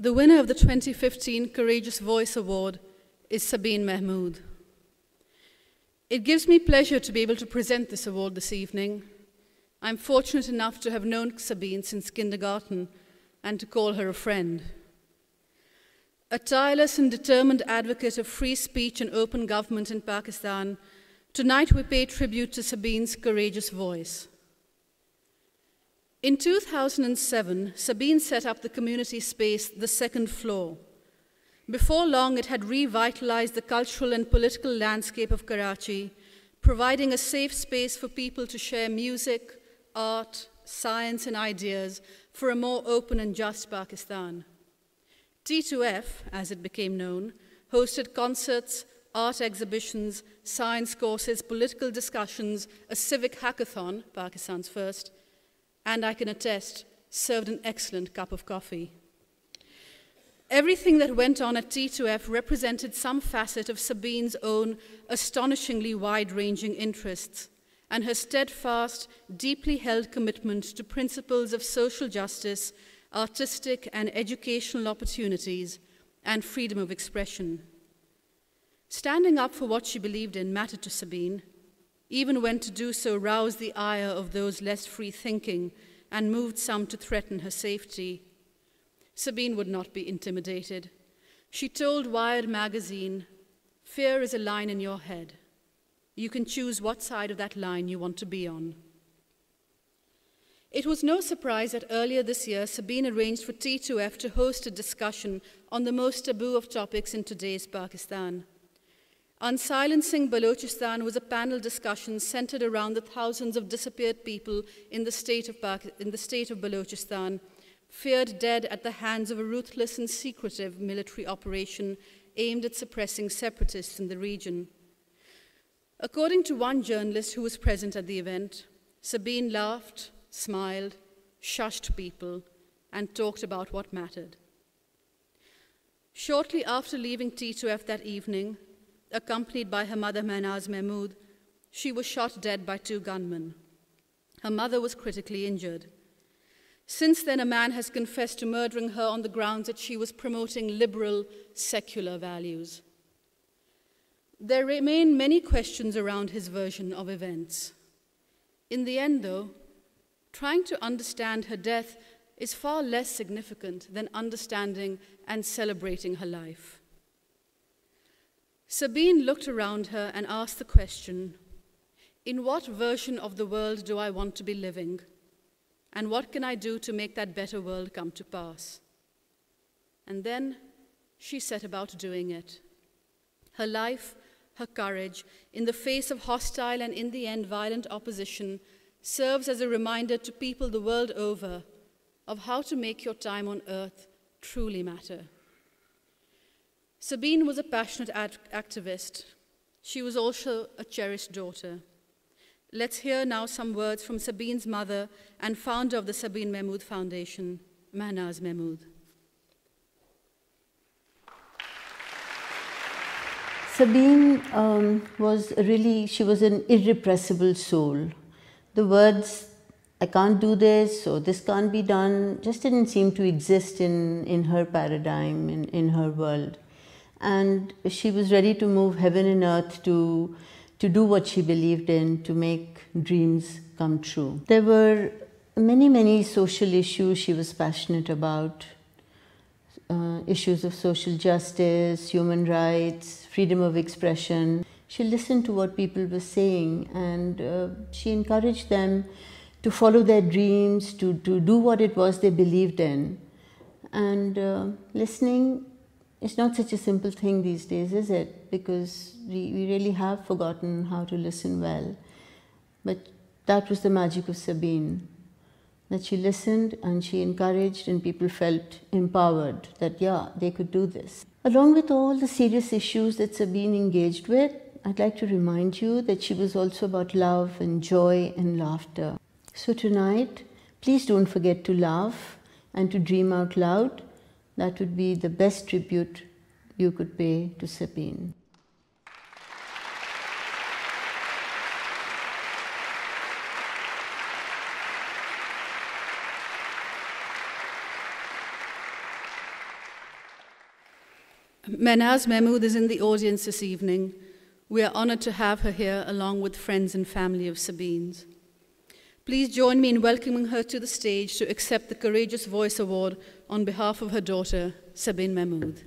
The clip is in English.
The winner of the 2015 Courageous Voice Award is Sabine Mahmoud. It gives me pleasure to be able to present this award this evening. I'm fortunate enough to have known Sabine since kindergarten and to call her a friend. A tireless and determined advocate of free speech and open government in Pakistan, tonight we pay tribute to Sabine's courageous voice. In 2007, Sabine set up the community space, the second floor. Before long, it had revitalized the cultural and political landscape of Karachi, providing a safe space for people to share music, art, science, and ideas for a more open and just Pakistan. T2F, as it became known, hosted concerts, art exhibitions, science courses, political discussions, a civic hackathon, Pakistan's first, and I can attest, served an excellent cup of coffee. Everything that went on at T2F represented some facet of Sabine's own astonishingly wide ranging interests and her steadfast, deeply held commitment to principles of social justice, artistic and educational opportunities, and freedom of expression. Standing up for what she believed in mattered to Sabine, even when to do so roused the ire of those less free thinking and moved some to threaten her safety. Sabine would not be intimidated. She told Wired magazine, Fear is a line in your head. You can choose what side of that line you want to be on. It was no surprise that earlier this year, Sabine arranged for T2F to host a discussion on the most taboo of topics in today's Pakistan. On Silencing Balochistan was a panel discussion centered around the thousands of disappeared people in the state of, in the state of Balochistan, feared dead at the hands of a ruthless and secretive military operation aimed at suppressing separatists in the region. According to one journalist who was present at the event, Sabine laughed, smiled, shushed people, and talked about what mattered. Shortly after leaving T2F that evening, accompanied by her mother Manaz Mahmoud, she was shot dead by two gunmen. Her mother was critically injured. Since then, a man has confessed to murdering her on the grounds that she was promoting liberal, secular values. There remain many questions around his version of events. In the end, though, trying to understand her death is far less significant than understanding and celebrating her life. Sabine looked around her and asked the question In what version of the world do I want to be living? And what can I do to make that better world come to pass? And then she set about doing it. Her life, her courage, in the face of hostile and in the end violent opposition, serves as a reminder to people the world over of how to make your time on earth truly matter. Sabine was a passionate activist. She was also a cherished daughter. Let's hear now some words from Sabine's mother and founder of the Sabine Mahmoud Foundation, Mahnaz Mahmoud. Sabine um, was really, she was an irrepressible soul. The words, I can't do this or this can't be done, just didn't seem to exist in, in her paradigm, in, in her world and she was ready to move heaven and earth to to do what she believed in to make dreams come true there were many many social issues she was passionate about uh, issues of social justice human rights freedom of expression she listened to what people were saying and uh, she encouraged them to follow their dreams to, to do what it was they believed in and uh, listening it's not such a simple thing these days, is it? Because we, we really have forgotten how to listen well. But that was the magic of Sabine, that she listened and she encouraged, and people felt empowered that, yeah, they could do this. Along with all the serious issues that Sabine engaged with, I'd like to remind you that she was also about love and joy and laughter. So tonight, please don't forget to laugh and to dream out loud that would be the best tribute you could pay to Sabine. Menaz Mehmood is in the audience this evening. We are honored to have her here along with friends and family of Sabine's. Please join me in welcoming her to the stage to accept the Courageous Voice Award on behalf of her daughter, Sabine Mahmoud.